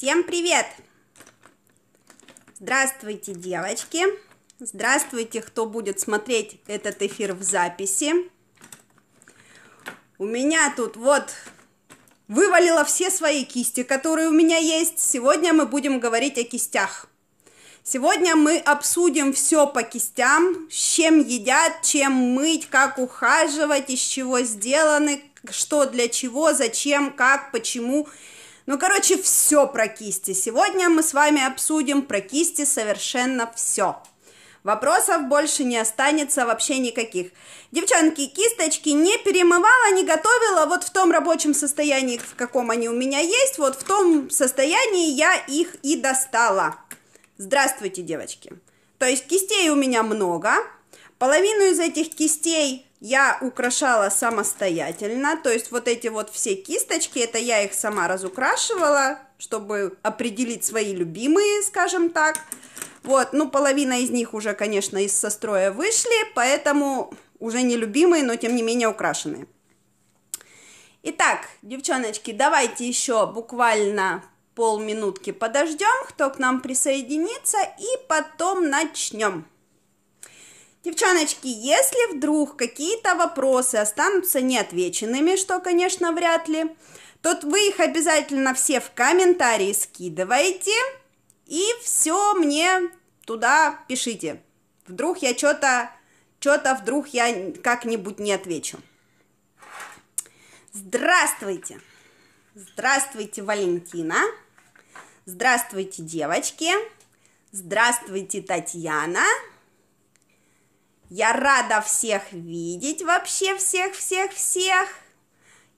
Всем привет! Здравствуйте, девочки! Здравствуйте, кто будет смотреть этот эфир в записи. У меня тут вот вывалила все свои кисти, которые у меня есть. Сегодня мы будем говорить о кистях. Сегодня мы обсудим все по кистям, с чем едят, чем мыть, как ухаживать, из чего сделаны, что для чего, зачем, как, почему – ну, короче, все про кисти. Сегодня мы с вами обсудим про кисти совершенно все. Вопросов больше не останется вообще никаких. Девчонки, кисточки не перемывала, не готовила. Вот в том рабочем состоянии, в каком они у меня есть, вот в том состоянии я их и достала. Здравствуйте, девочки. То есть кистей у меня много. Половину из этих кистей я украшала самостоятельно, то есть вот эти вот все кисточки, это я их сама разукрашивала, чтобы определить свои любимые, скажем так. Вот, ну половина из них уже, конечно, из состроя вышли, поэтому уже не любимые, но тем не менее украшенные. Итак, девчоночки, давайте еще буквально полминутки подождем, кто к нам присоединится, и потом начнем. Девчоночки, если вдруг какие-то вопросы останутся неотвеченными, что, конечно, вряд ли, то вы их обязательно все в комментарии скидывайте и все мне туда пишите. Вдруг я что-то, что-то вдруг я как-нибудь не отвечу. Здравствуйте! Здравствуйте, Валентина! Здравствуйте, девочки! Здравствуйте, Татьяна! Я рада всех видеть, вообще всех-всех-всех.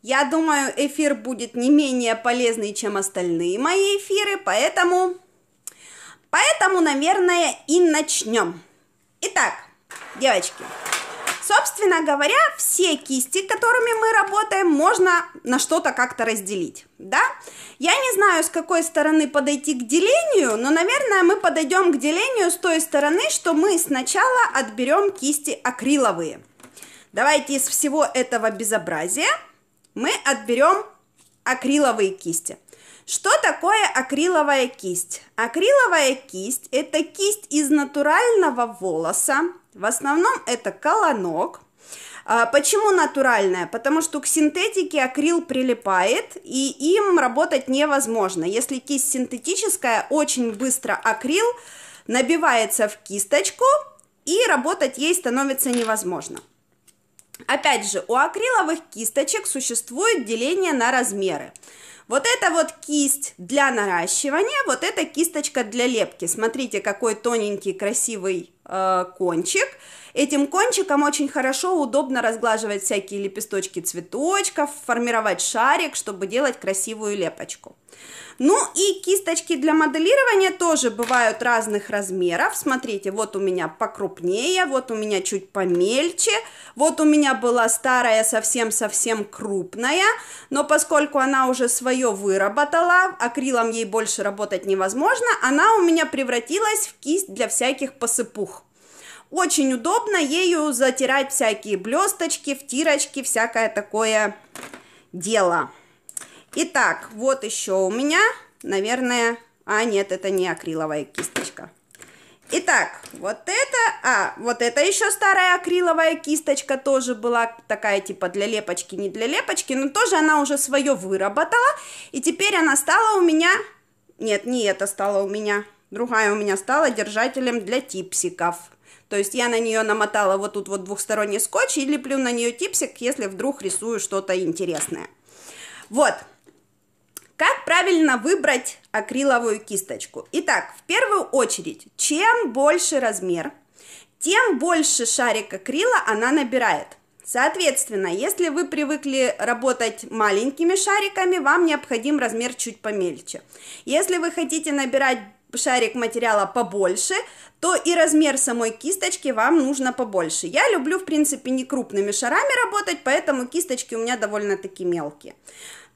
Я думаю, эфир будет не менее полезный, чем остальные мои эфиры, поэтому... Поэтому, наверное, и начнем. Итак, девочки, Собственно говоря, все кисти, которыми мы работаем, можно на что-то как-то разделить, да? Я не знаю, с какой стороны подойти к делению, но, наверное, мы подойдем к делению с той стороны, что мы сначала отберем кисти акриловые. Давайте из всего этого безобразия мы отберем акриловые кисти. Что такое акриловая кисть? Акриловая кисть – это кисть из натурального волоса, в основном это колонок. А, почему натуральное? Потому что к синтетике акрил прилипает, и им работать невозможно. Если кисть синтетическая, очень быстро акрил набивается в кисточку, и работать ей становится невозможно. Опять же, у акриловых кисточек существует деление на размеры. Вот это вот кисть для наращивания, вот это кисточка для лепки. Смотрите, какой тоненький, красивый э, кончик. Этим кончиком очень хорошо, удобно разглаживать всякие лепесточки цветочков, формировать шарик, чтобы делать красивую лепочку. Ну и кисточки для моделирования тоже бывают разных размеров. Смотрите, вот у меня покрупнее, вот у меня чуть помельче, вот у меня была старая совсем-совсем крупная, но поскольку она уже свое выработала, акрилом ей больше работать невозможно, она у меня превратилась в кисть для всяких посыпух. Очень удобно ею затирать всякие блесточки, втирочки, всякое такое дело. Итак, вот еще у меня, наверное... А, нет, это не акриловая кисточка. Итак, вот это, а, вот это еще старая акриловая кисточка тоже была такая типа для лепочки, не для лепочки, но тоже она уже свое выработала, и теперь она стала у меня, нет, не это стала у меня, другая у меня стала держателем для типсиков. То есть я на нее намотала вот тут вот двухсторонний скотч и леплю на нее типсик, если вдруг рисую что-то интересное. Вот, как правильно выбрать акриловую кисточку? Итак, в первую очередь, чем больше размер, тем больше шарик акрила она набирает. Соответственно, если вы привыкли работать маленькими шариками, вам необходим размер чуть помельче. Если вы хотите набирать шарик материала побольше, то и размер самой кисточки вам нужно побольше. Я люблю, в принципе, не крупными шарами работать, поэтому кисточки у меня довольно-таки мелкие.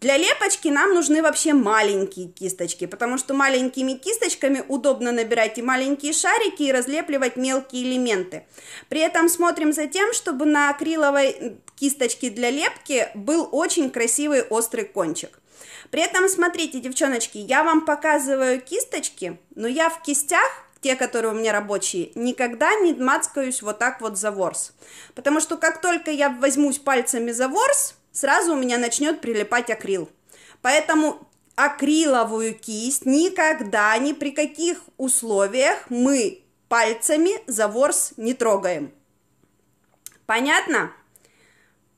Для лепочки нам нужны вообще маленькие кисточки, потому что маленькими кисточками удобно набирать и маленькие шарики, и разлепливать мелкие элементы. При этом смотрим за тем, чтобы на акриловой кисточке для лепки был очень красивый острый кончик. При этом, смотрите, девчоночки, я вам показываю кисточки, но я в кистях те, которые у меня рабочие, никогда не мацкаюсь вот так вот за ворс. Потому что как только я возьмусь пальцами за ворс, сразу у меня начнет прилипать акрил. Поэтому акриловую кисть никогда ни при каких условиях мы пальцами за ворс не трогаем. Понятно?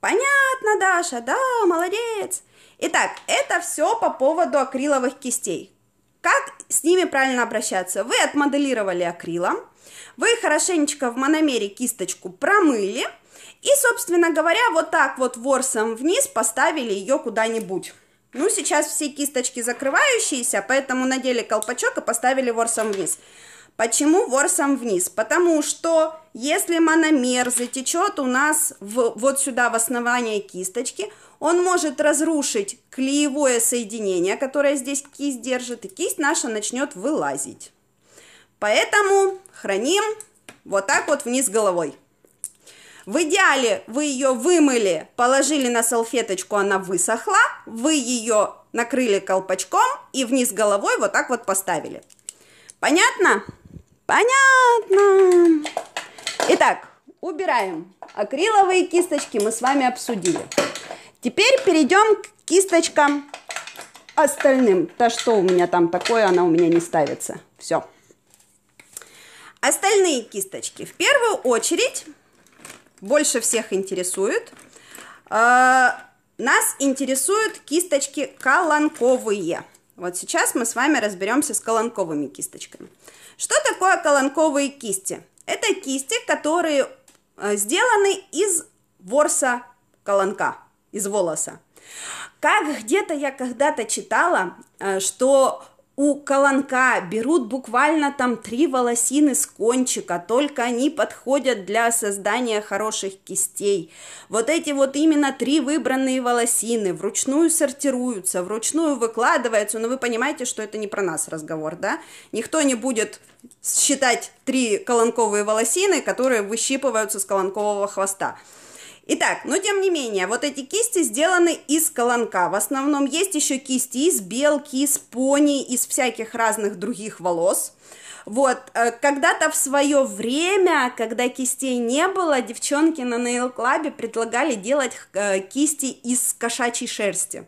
Понятно, Даша, да, молодец. Итак, это все по поводу акриловых кистей. Как с ними правильно обращаться? Вы отмоделировали акрилом, вы хорошенечко в мономере кисточку промыли – и, собственно говоря, вот так вот ворсом вниз поставили ее куда-нибудь. Ну, сейчас все кисточки закрывающиеся, поэтому надели колпачок и поставили ворсом вниз. Почему ворсом вниз? Потому что если мономер затечет у нас в, вот сюда в основание кисточки, он может разрушить клеевое соединение, которое здесь кисть держит, и кисть наша начнет вылазить. Поэтому храним вот так вот вниз головой. В идеале вы ее вымыли, положили на салфеточку, она высохла, вы ее накрыли колпачком и вниз головой вот так вот поставили. Понятно? Понятно. Итак, убираем. Акриловые кисточки мы с вами обсудили. Теперь перейдем к кисточкам остальным. Да что у меня там такое, она у меня не ставится. Все. Остальные кисточки. В первую очередь больше всех интересует. Э, нас интересуют кисточки колонковые. Вот сейчас мы с вами разберемся с колонковыми кисточками. Что такое колонковые кисти? Это кисти, которые э, сделаны из ворса колонка, из волоса. Как где-то я когда-то читала, э, что у колонка берут буквально там три волосины с кончика, только они подходят для создания хороших кистей. Вот эти вот именно три выбранные волосины вручную сортируются, вручную выкладываются, но вы понимаете, что это не про нас разговор, да? Никто не будет считать три колонковые волосины, которые выщипываются с колонкового хвоста. Итак, но тем не менее, вот эти кисти сделаны из колонка. В основном есть еще кисти из белки, из пони, из всяких разных других волос. Вот, э, когда-то в свое время, когда кистей не было, девчонки на Nail Club предлагали делать э, кисти из кошачьей шерсти.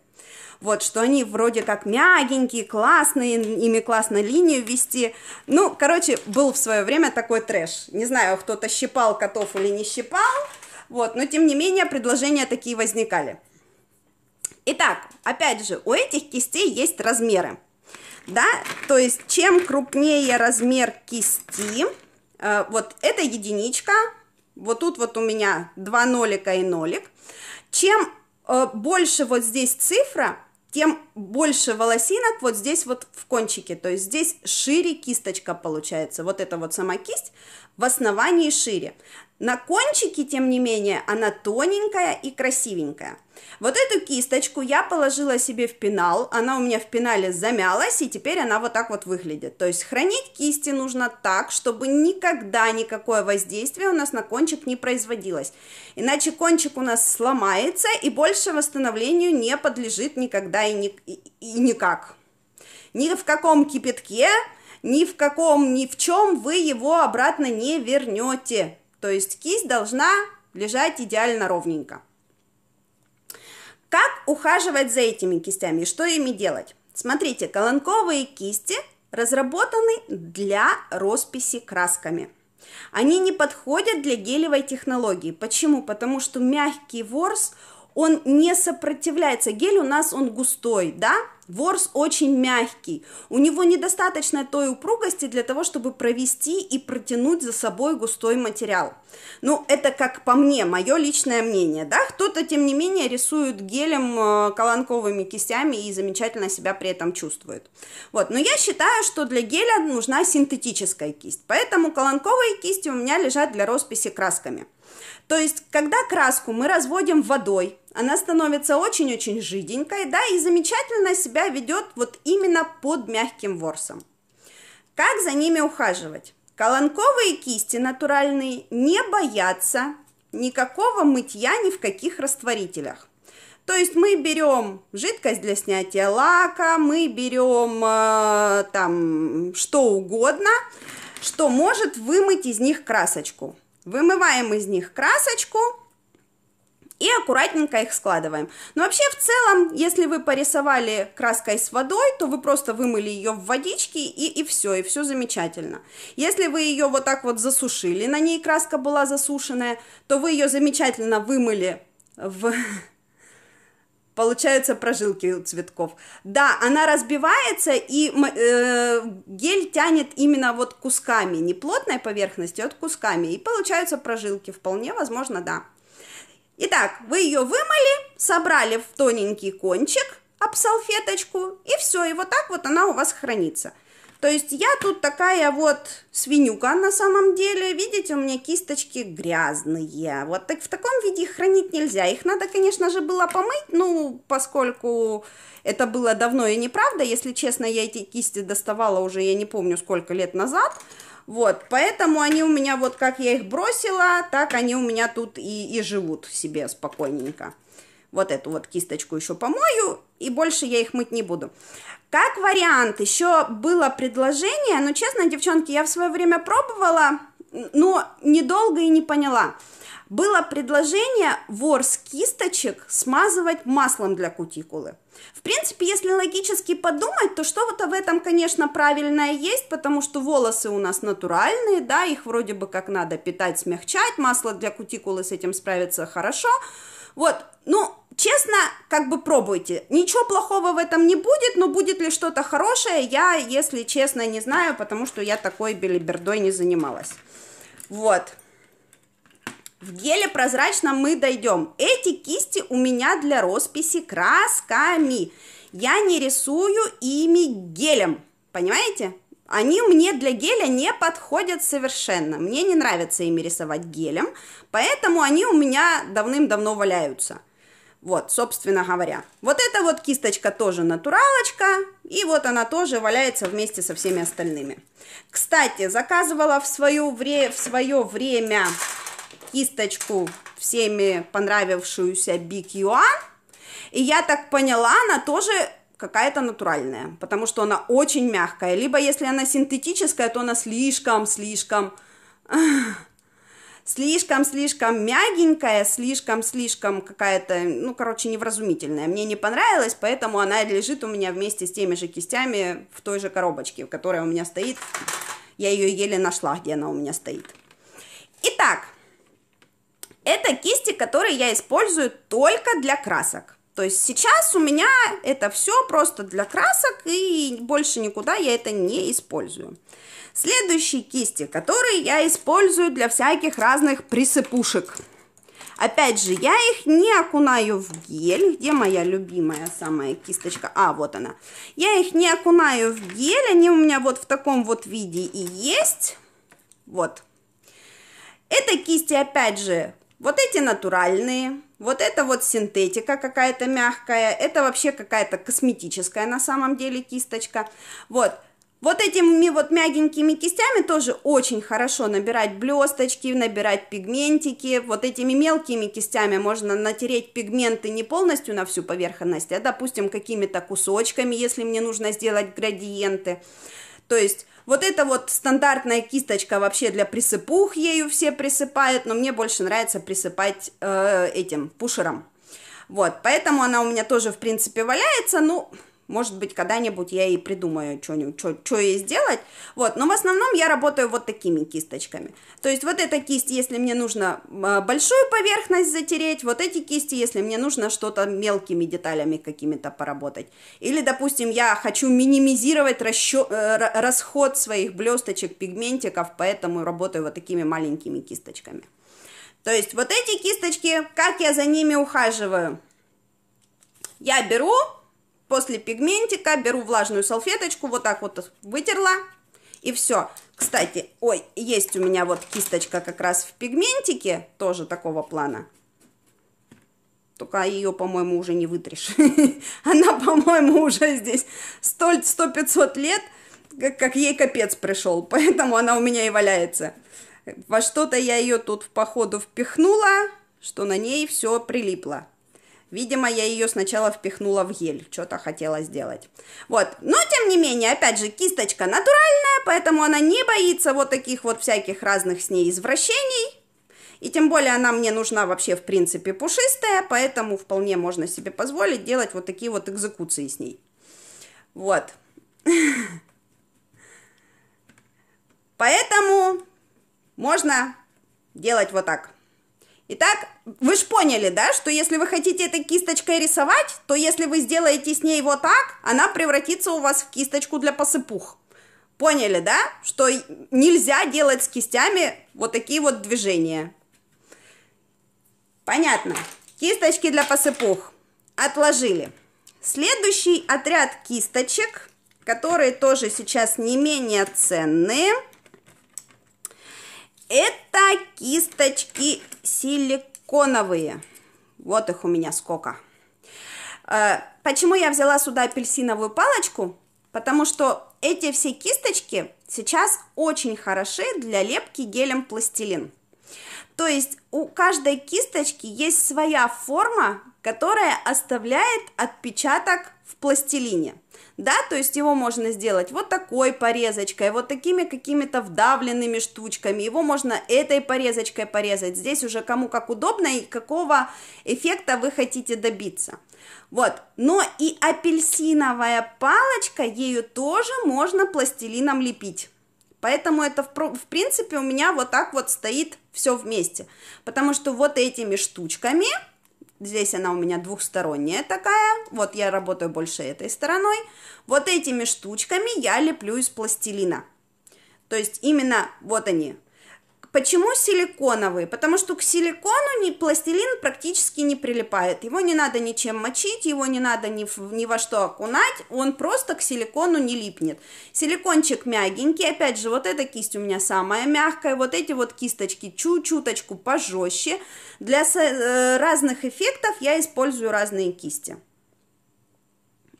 Вот, что они вроде как мягенькие, классные, ими классно линию вести. Ну, короче, был в свое время такой трэш. Не знаю, кто-то щипал котов или не щипал, вот, но тем не менее предложения такие возникали. Итак, опять же, у этих кистей есть размеры. Да, то есть чем крупнее размер кисти, э, вот эта единичка, вот тут вот у меня два нолика и нолик, чем э, больше вот здесь цифра, тем больше волосинок вот здесь вот в кончике, то есть здесь шире кисточка получается, вот эта вот сама кисть в основании шире. На кончике, тем не менее, она тоненькая и красивенькая. Вот эту кисточку я положила себе в пенал, она у меня в пенале замялась, и теперь она вот так вот выглядит. То есть хранить кисти нужно так, чтобы никогда никакое воздействие у нас на кончик не производилось. Иначе кончик у нас сломается и больше восстановлению не подлежит никогда и, ни, и, и никак. Ни в каком кипятке, ни в каком, ни в чем вы его обратно не вернете. То есть кисть должна лежать идеально ровненько. Как ухаживать за этими кистями и что ими делать? Смотрите, колонковые кисти разработаны для росписи красками. Они не подходят для гелевой технологии. Почему? Потому что мягкий ворс – он не сопротивляется. Гель у нас, он густой, да? Ворс очень мягкий, у него недостаточно той упругости для того, чтобы провести и протянуть за собой густой материал. Ну, это как по мне, мое личное мнение, да, кто-то, тем не менее, рисует гелем э, колонковыми кистями и замечательно себя при этом чувствует. Вот, но я считаю, что для геля нужна синтетическая кисть, поэтому колонковые кисти у меня лежат для росписи красками – то есть, когда краску мы разводим водой, она становится очень-очень жиденькой, да, и замечательно себя ведет вот именно под мягким ворсом. Как за ними ухаживать? Колонковые кисти натуральные не боятся никакого мытья ни в каких растворителях. То есть мы берем жидкость для снятия лака, мы берем э, там что угодно, что может вымыть из них красочку. Вымываем из них красочку и аккуратненько их складываем. Но вообще в целом, если вы порисовали краской с водой, то вы просто вымыли ее в водичке и, и все, и все замечательно. Если вы ее вот так вот засушили, на ней краска была засушенная, то вы ее замечательно вымыли в получаются прожилки у цветков. Да, она разбивается, и э, гель тянет именно вот кусками, не плотной поверхностью, а кусками, и получаются прожилки, вполне возможно, да. Итак, вы ее вымыли, собрали в тоненький кончик об салфеточку, и все, и вот так вот она у вас хранится – то есть я тут такая вот свинюка на самом деле. Видите, у меня кисточки грязные. Вот так в таком виде их хранить нельзя. Их надо, конечно же, было помыть, ну, поскольку это было давно и неправда. Если честно, я эти кисти доставала уже, я не помню, сколько лет назад. Вот, поэтому они у меня, вот как я их бросила, так они у меня тут и, и живут себе спокойненько. Вот эту вот кисточку еще помою, и больше я их мыть не буду. Как вариант, еще было предложение, но, честно, девчонки, я в свое время пробовала, но недолго и не поняла. Было предложение ворс кисточек смазывать маслом для кутикулы. В принципе, если логически подумать, то что-то в этом, конечно, правильное есть, потому что волосы у нас натуральные, да, их вроде бы как надо питать, смягчать, масло для кутикулы с этим справится хорошо. Вот, ну, честно, как бы пробуйте. Ничего плохого в этом не будет, но будет ли что-то хорошее, я, если честно, не знаю, потому что я такой белибердой не занималась. Вот. В геле прозрачно мы дойдем. Эти кисти у меня для росписи красками. Я не рисую ими гелем, понимаете? Они мне для геля не подходят совершенно. Мне не нравится ими рисовать гелем, поэтому они у меня давным-давно валяются. Вот, собственно говоря. Вот эта вот кисточка тоже натуралочка, и вот она тоже валяется вместе со всеми остальными. Кстати, заказывала в свое, вре в свое время кисточку всеми понравившуюся Big Yuan, и я так поняла, она тоже какая-то натуральная, потому что она очень мягкая, либо если она синтетическая, то она слишком-слишком слишком-слишком мягенькая, слишком-слишком какая-то, ну, короче, невразумительная. Мне не понравилось, поэтому она лежит у меня вместе с теми же кистями в той же коробочке, которая у меня стоит. Я ее еле нашла, где она у меня стоит. Итак, это кисти, которые я использую только для красок. То есть сейчас у меня это все просто для красок и больше никуда я это не использую. Следующие кисти, которые я использую для всяких разных присыпушек. Опять же, я их не окунаю в гель. Где моя любимая самая кисточка? А, вот она. Я их не окунаю в гель. Они у меня вот в таком вот виде и есть. Вот. Это кисти, опять же, вот эти натуральные. Вот это вот синтетика какая-то мягкая. Это вообще какая-то косметическая на самом деле кисточка. Вот. Вот этими вот мягенькими кистями тоже очень хорошо набирать блесточки, набирать пигментики. Вот этими мелкими кистями можно натереть пигменты не полностью на всю поверхность, а, допустим, какими-то кусочками, если мне нужно сделать градиенты. То есть вот эта вот стандартная кисточка вообще для присыпух, ею все присыпают, но мне больше нравится присыпать э, этим пушером. Вот, поэтому она у меня тоже, в принципе, валяется, ну... Но может быть, когда-нибудь я и придумаю что-нибудь, что, что ей сделать. Вот. Но в основном я работаю вот такими кисточками. То есть вот эта кисть, если мне нужно а, большую поверхность затереть, вот эти кисти, если мне нужно что-то мелкими деталями какими-то поработать. Или, допустим, я хочу минимизировать расчет, э, расход своих блесточек, пигментиков, поэтому работаю вот такими маленькими кисточками. То есть вот эти кисточки, как я за ними ухаживаю? Я беру После пигментика беру влажную салфеточку, вот так вот вытерла, и все. Кстати, ой, есть у меня вот кисточка как раз в пигментике, тоже такого плана. Только ее, по-моему, уже не вытрешь. Она, по-моему, уже здесь столь сто пятьсот лет, как ей капец пришел. Поэтому она у меня и валяется. Во что-то я ее тут, в походу, впихнула, что на ней все прилипло. Видимо, я ее сначала впихнула в гель, что-то хотела сделать. Вот, но тем не менее, опять же, кисточка натуральная, поэтому она не боится вот таких вот всяких разных с ней извращений. И тем более она мне нужна вообще в принципе пушистая, поэтому вполне можно себе позволить делать вот такие вот экзекуции с ней. Вот. Поэтому можно делать вот так. Итак, вы же поняли, да, что если вы хотите этой кисточкой рисовать, то если вы сделаете с ней вот так, она превратится у вас в кисточку для посыпух. Поняли, да, что нельзя делать с кистями вот такие вот движения. Понятно. Кисточки для посыпух отложили. Следующий отряд кисточек, которые тоже сейчас не менее ценные – это кисточки силиконовые. Вот их у меня сколько. Э, почему я взяла сюда апельсиновую палочку? Потому что эти все кисточки сейчас очень хороши для лепки гелем пластилин. То есть у каждой кисточки есть своя форма, которая оставляет отпечаток в пластилине да, то есть его можно сделать вот такой порезочкой, вот такими какими-то вдавленными штучками, его можно этой порезочкой порезать, здесь уже кому как удобно и какого эффекта вы хотите добиться. Вот, но и апельсиновая палочка, ею тоже можно пластилином лепить. Поэтому это, в, в принципе, у меня вот так вот стоит все вместе. Потому что вот этими штучками Здесь она у меня двухсторонняя такая. Вот я работаю больше этой стороной. Вот этими штучками я леплю из пластилина. То есть именно вот они, Почему силиконовый? Потому что к силикону не, пластилин практически не прилипает. Его не надо ничем мочить, его не надо ни, ни во что окунать, он просто к силикону не липнет. Силикончик мягенький, опять же, вот эта кисть у меня самая мягкая, вот эти вот кисточки чуть-чуточку пожестче. Для э, разных эффектов я использую разные кисти.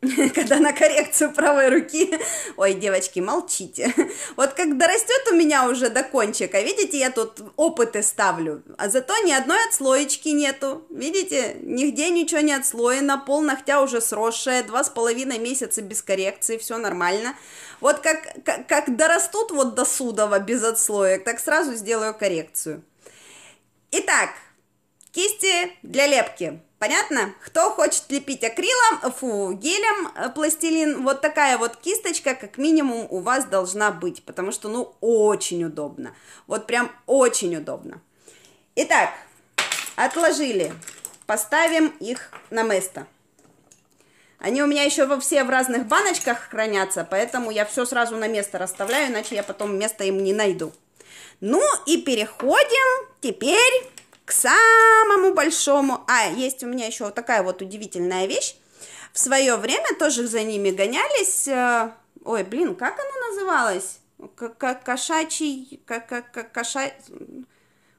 когда на коррекцию правой руки. Ой, девочки, молчите. Вот когда растет у меня уже до кончика, видите, я тут опыты ставлю, а зато ни одной отслоечки нету. Видите, нигде ничего не отслоено, пол ногтя уже сросшая, два с половиной месяца без коррекции, все нормально. Вот как, как, как дорастут вот до судова без отслоек, так сразу сделаю коррекцию. Итак, кисти для лепки. Понятно? Кто хочет лепить акрилом, фу, гелем, э, пластилин, вот такая вот кисточка как минимум у вас должна быть, потому что, ну, очень удобно. Вот прям очень удобно. Итак, отложили. Поставим их на место. Они у меня еще во все в разных баночках хранятся, поэтому я все сразу на место расставляю, иначе я потом место им не найду. Ну и переходим теперь к самому большому. А, есть у меня еще вот такая вот удивительная вещь. В свое время тоже за ними гонялись. Э, ой, блин, как она называлась? Кошачий... Коша...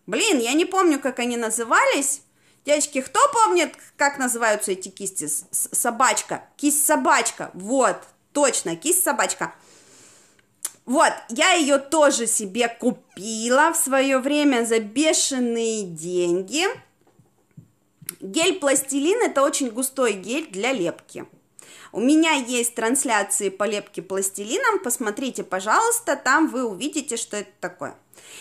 Блин, я не помню, как они назывались. Девочки, кто помнит, как называются эти кисти? Собачка. Кисть-собачка. Вот, точно, кисть-собачка. Вот, я ее тоже себе купила в свое время за бешеные деньги. Гель-пластилин это очень густой гель для лепки. У меня есть трансляции по лепке пластилином, посмотрите, пожалуйста, там вы увидите, что это такое.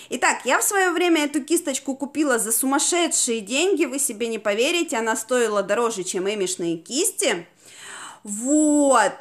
Итак, я в свое время эту кисточку купила за сумасшедшие деньги, вы себе не поверите, она стоила дороже, чем эмишные кисти. Вот,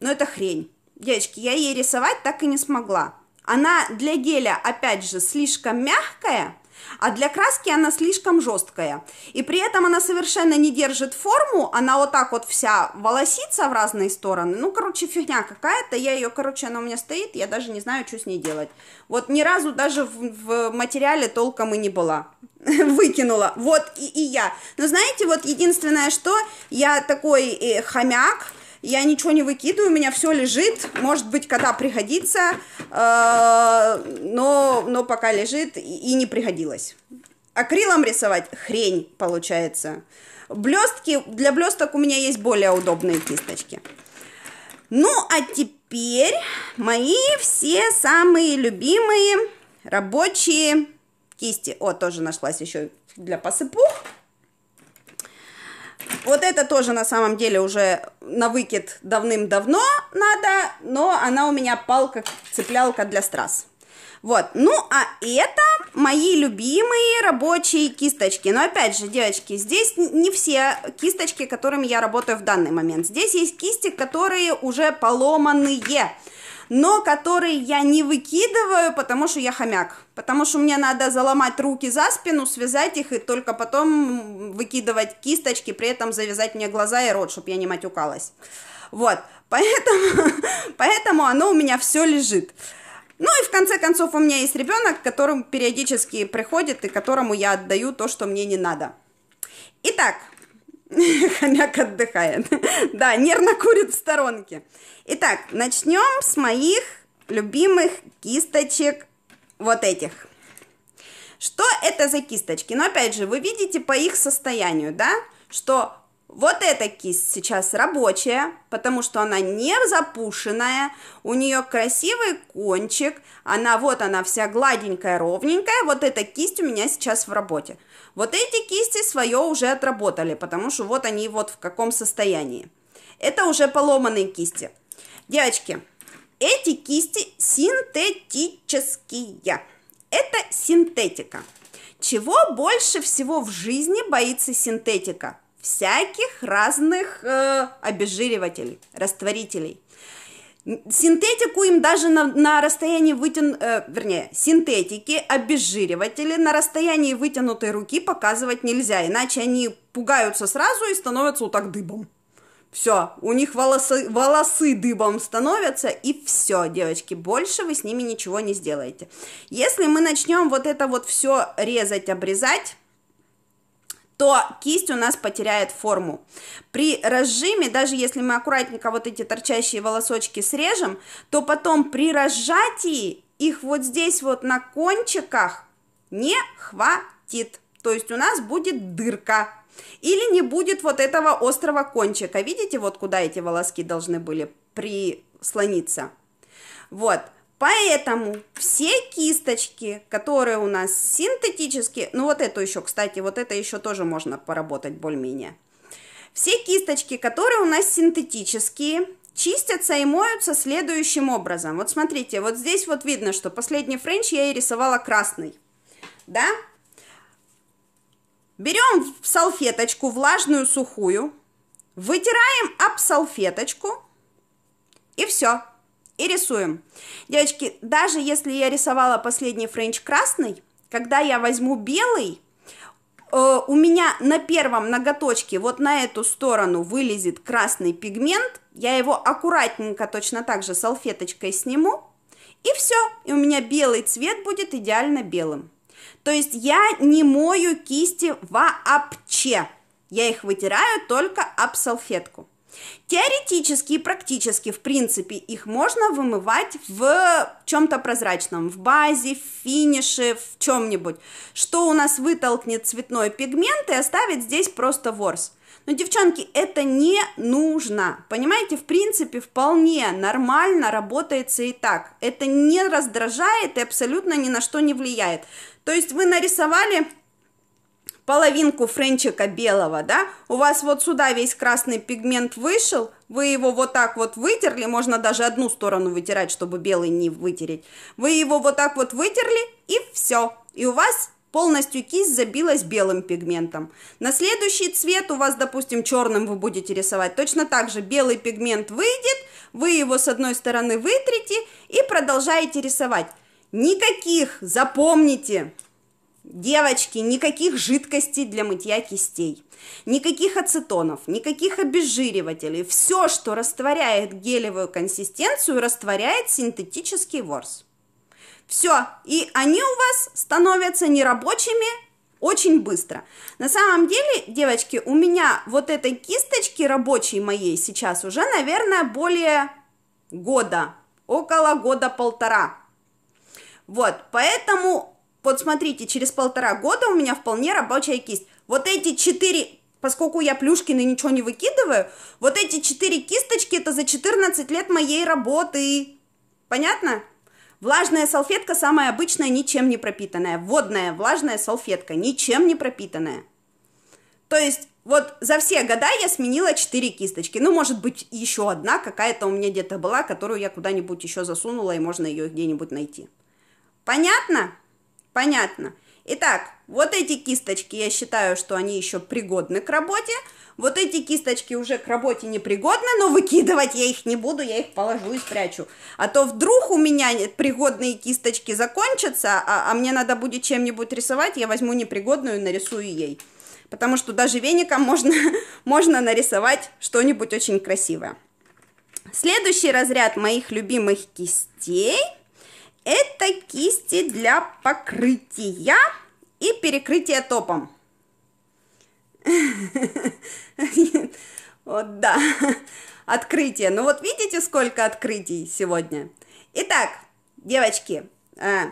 но это хрень. Девочки, я ей рисовать так и не смогла. Она для геля, опять же, слишком мягкая, а для краски она слишком жесткая. И при этом она совершенно не держит форму, она вот так вот вся волосится в разные стороны. Ну, короче, фигня какая-то, я ее, короче, она у меня стоит, я даже не знаю, что с ней делать. Вот ни разу даже в, в материале толком и не была. Выкинула. Вот и, и я. Но знаете, вот единственное, что я такой э, хомяк, я ничего не выкидываю, у меня все лежит, может быть, когда пригодится, э, но, но пока лежит и не пригодилось. Акрилом рисовать хрень получается. Блестки, для блесток у меня есть более удобные кисточки. Ну, а теперь мои все самые любимые рабочие кисти. О, тоже нашлась еще для посыпух. Вот это тоже на самом деле уже на выкид давным-давно надо, но она у меня палка-цеплялка для страз. Вот, ну а это мои любимые рабочие кисточки. Но опять же, девочки, здесь не все кисточки, которыми я работаю в данный момент. Здесь есть кисти, которые уже поломанные но которые я не выкидываю, потому что я хомяк. Потому что мне надо заломать руки за спину, связать их и только потом выкидывать кисточки, при этом завязать мне глаза и рот, чтобы я не матюкалась. Вот, поэтому, поэтому оно у меня все лежит. Ну и в конце концов у меня есть ребенок, которому периодически приходит и которому я отдаю то, что мне не надо. Итак, Хомяк отдыхает. Да, нервно курит в сторонке. Итак, начнем с моих любимых кисточек вот этих. Что это за кисточки? Но ну, опять же, вы видите по их состоянию, да, что вот эта кисть сейчас рабочая, потому что она не запушенная, у нее красивый кончик, она вот она вся гладенькая, ровненькая, вот эта кисть у меня сейчас в работе. Вот эти кисти свое уже отработали, потому что вот они вот в каком состоянии. Это уже поломанные кисти. Девочки, эти кисти синтетические. Это синтетика. Чего больше всего в жизни боится синтетика? всяких разных э, обезжиривателей, растворителей. Синтетику им даже на, на расстоянии вытян... Э, вернее, синтетики, обезжириватели на расстоянии вытянутой руки показывать нельзя, иначе они пугаются сразу и становятся вот так дыбом. Все, у них волосы, волосы дыбом становятся, и все, девочки, больше вы с ними ничего не сделаете. Если мы начнем вот это вот все резать, обрезать, то кисть у нас потеряет форму. При разжиме, даже если мы аккуратненько вот эти торчащие волосочки срежем, то потом при разжатии их вот здесь вот на кончиках не хватит. То есть у нас будет дырка. Или не будет вот этого острого кончика. Видите, вот куда эти волоски должны были прислониться? Вот. Поэтому все кисточки, которые у нас синтетические, ну вот эту еще, кстати, вот это еще тоже можно поработать более-менее. Все кисточки, которые у нас синтетические, чистятся и моются следующим образом. Вот смотрите, вот здесь вот видно, что последний френч я и рисовала красный. Да? Берем салфеточку, влажную, сухую, вытираем об салфеточку и все и рисуем. Девочки, даже если я рисовала последний френч красный, когда я возьму белый, э, у меня на первом ноготочке вот на эту сторону вылезет красный пигмент, я его аккуратненько точно так же салфеточкой сниму, и все, и у меня белый цвет будет идеально белым. То есть я не мою кисти вообще, я их вытираю только об салфетку. Теоретически и практически, в принципе, их можно вымывать в чем-то прозрачном, в базе, в финише, в чем-нибудь. Что у нас вытолкнет цветной пигмент и оставит здесь просто ворс. Но, девчонки, это не нужно. Понимаете, в принципе, вполне нормально работается и так. Это не раздражает и абсолютно ни на что не влияет. То есть вы нарисовали половинку френчика белого, да, у вас вот сюда весь красный пигмент вышел, вы его вот так вот вытерли, можно даже одну сторону вытирать, чтобы белый не вытереть. Вы его вот так вот вытерли, и все. И у вас полностью кисть забилась белым пигментом. На следующий цвет у вас, допустим, черным вы будете рисовать. Точно так же белый пигмент выйдет, вы его с одной стороны вытрите и продолжаете рисовать. Никаких, запомните, Девочки, никаких жидкостей для мытья кистей, никаких ацетонов, никаких обезжиривателей. Все, что растворяет гелевую консистенцию, растворяет синтетический ворс. Все, и они у вас становятся нерабочими очень быстро. На самом деле, девочки, у меня вот этой кисточки рабочей моей сейчас уже, наверное, более года, около года-полтора. Вот, поэтому вот смотрите, через полтора года у меня вполне рабочая кисть. Вот эти четыре, поскольку я Плюшкины ничего не выкидываю, вот эти четыре кисточки это за 14 лет моей работы. Понятно? Влажная салфетка самая обычная, ничем не пропитанная. Водная влажная салфетка, ничем не пропитанная. То есть вот за все года я сменила 4 кисточки. Ну, может быть, еще одна какая-то у меня где-то была, которую я куда-нибудь еще засунула, и можно ее где-нибудь найти. Понятно? Понятно. Итак, вот эти кисточки, я считаю, что они еще пригодны к работе. Вот эти кисточки уже к работе непригодны, но выкидывать я их не буду, я их положу и спрячу. А то вдруг у меня пригодные кисточки закончатся, а, а мне надо будет чем-нибудь рисовать, я возьму непригодную и нарисую ей. Потому что даже веником можно, можно нарисовать что-нибудь очень красивое. Следующий разряд моих любимых кистей – это кисти для покрытия и перекрытия топом. Вот да, открытие. Ну вот видите, сколько открытий сегодня. Итак, девочки, а,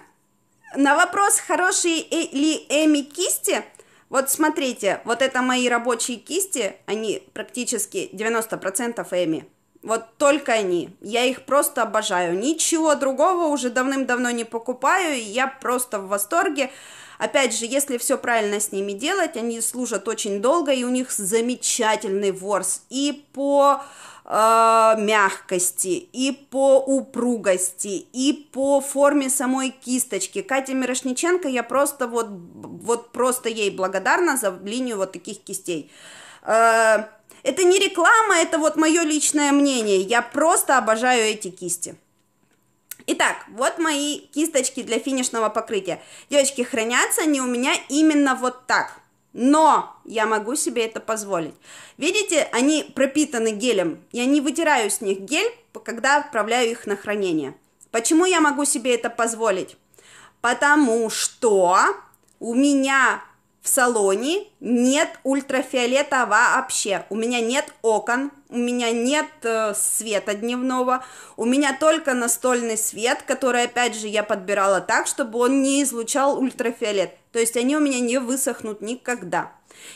на вопрос, хорошие э-, ли Эми кисти, вот смотрите, вот это мои рабочие кисти, они практически 90% Эми. Вот только они. Я их просто обожаю. Ничего другого уже давным-давно не покупаю. И я просто в восторге. Опять же, если все правильно с ними делать, они служат очень долго, и у них замечательный ворс и по э, мягкости, и по упругости, и по форме самой кисточки. Катя Мирошниченко, я просто вот, вот просто ей благодарна за линию вот таких кистей. Э, это не реклама, это вот мое личное мнение. Я просто обожаю эти кисти. Итак, вот мои кисточки для финишного покрытия. Девочки, хранятся они у меня именно вот так. Но я могу себе это позволить. Видите, они пропитаны гелем. Я не вытираю с них гель, когда отправляю их на хранение. Почему я могу себе это позволить? Потому что у меня в салоне нет ультрафиолета вообще. У меня нет окон, у меня нет э, света дневного, у меня только настольный свет, который, опять же, я подбирала так, чтобы он не излучал ультрафиолет. То есть они у меня не высохнут никогда.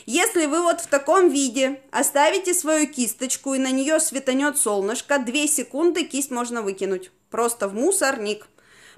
Если вы вот в таком виде оставите свою кисточку и на нее светанет солнышко, 2 секунды кисть можно выкинуть просто в мусорник.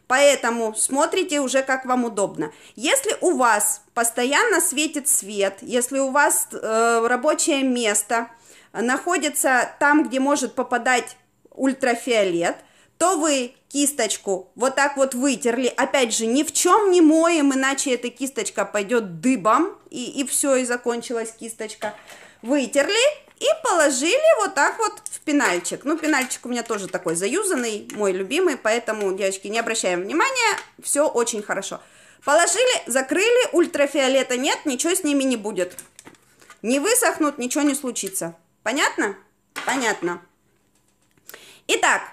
Поэтому смотрите уже как вам удобно. Если у вас постоянно светит свет, если у вас э, рабочее место находится там, где может попадать ультрафиолет, то вы кисточку вот так вот вытерли, опять же, ни в чем не моем, иначе эта кисточка пойдет дыбом, и, и все, и закончилась кисточка. Вытерли, и положили вот так вот в пенальчик. Ну, пенальчик у меня тоже такой заюзанный, мой любимый, поэтому, девочки, не обращаем внимания, все очень хорошо. Положили, закрыли, ультрафиолета нет, ничего с ними не будет. Не высохнут, ничего не случится. Понятно? Понятно. Итак,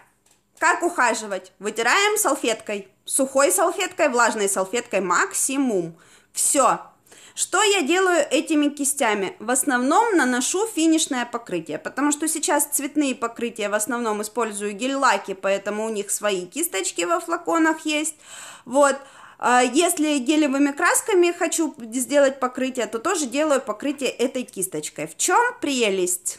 как ухаживать? Вытираем салфеткой, сухой салфеткой, влажной салфеткой максимум. Все, что я делаю этими кистями? В основном наношу финишное покрытие, потому что сейчас цветные покрытия в основном использую гель-лаки, поэтому у них свои кисточки во флаконах есть. Вот. А если гелевыми красками хочу сделать покрытие, то тоже делаю покрытие этой кисточкой. В чем прелесть?